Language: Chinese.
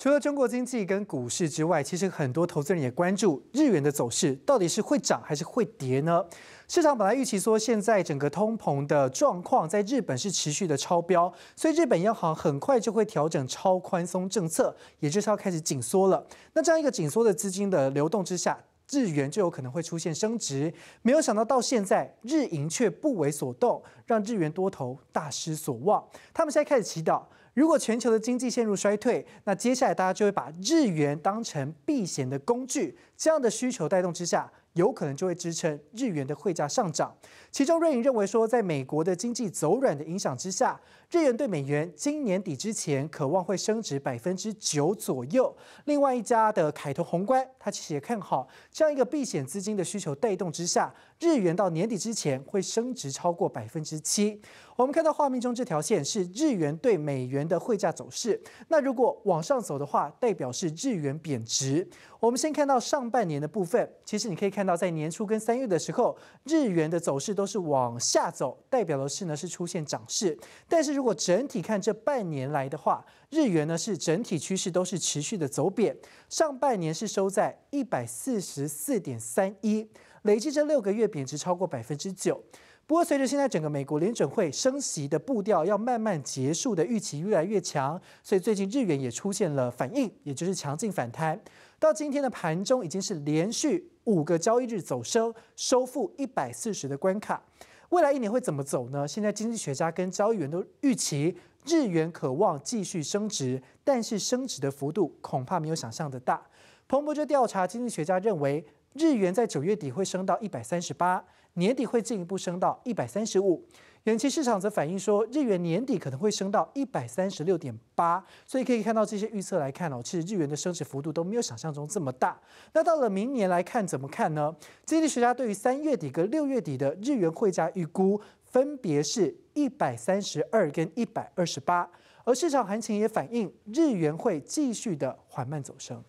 除了中国经济跟股市之外，其实很多投资人也关注日元的走势，到底是会涨还是会跌呢？市场本来预期说，现在整个通膨的状况在日本是持续的超标，所以日本央行很快就会调整超宽松政策，也就是要开始紧缩了。那这样一个紧缩的资金的流动之下。日元就有可能会出现升值，没有想到到现在日银却不为所动，让日元多头大失所望。他们现在开始祈祷，如果全球的经济陷入衰退，那接下来大家就会把日元当成避险的工具。这样的需求带动之下。有可能就会支撑日元的汇价上涨。其中瑞银认为说，在美国的经济走软的影响之下，日元对美元今年底之前渴望会升值百分之九左右。另外一家的凯投宏观，它也看好这样一个避险资金的需求带动之下，日元到年底之前会升值超过百分之七。我们看到画面中这条线是日元对美元的汇价走势。那如果往上走的话，代表是日元贬值。我们先看到上半年的部分，其实你可以看到，在年初跟三月的时候，日元的走势都是往下走，代表的是呢是出现涨势。但是如果整体看这半年来的话，日元呢是整体趋势都是持续的走贬。上半年是收在一百四十四点三一，累计这六个月贬值超过百分之九。不过，随着现在整个美国联准会升息的步调要慢慢结束的预期越来越强，所以最近日元也出现了反应，也就是强劲反弹。到今天的盘中已经是连续五个交易日走升，收复一百四十的关卡。未来一年会怎么走呢？现在经济学家跟交易员都预期日元渴望继续升值，但是升值的幅度恐怕没有想象的大。彭博社调查经济学家认为，日元在九月底会升到一百三十八。年底会进一步升到一百三十五，远期市场则反映说日元年底可能会升到一百三十六点八，所以可以看到这些预测来看哦，其实日元的升值幅度都没有想象中这么大。那到了明年来看，怎么看呢？经济学家对于三月底跟六月底的日元汇价预估，分别是一百三十二跟一百二十八，而市场行情也反映日元会继续的缓慢走升。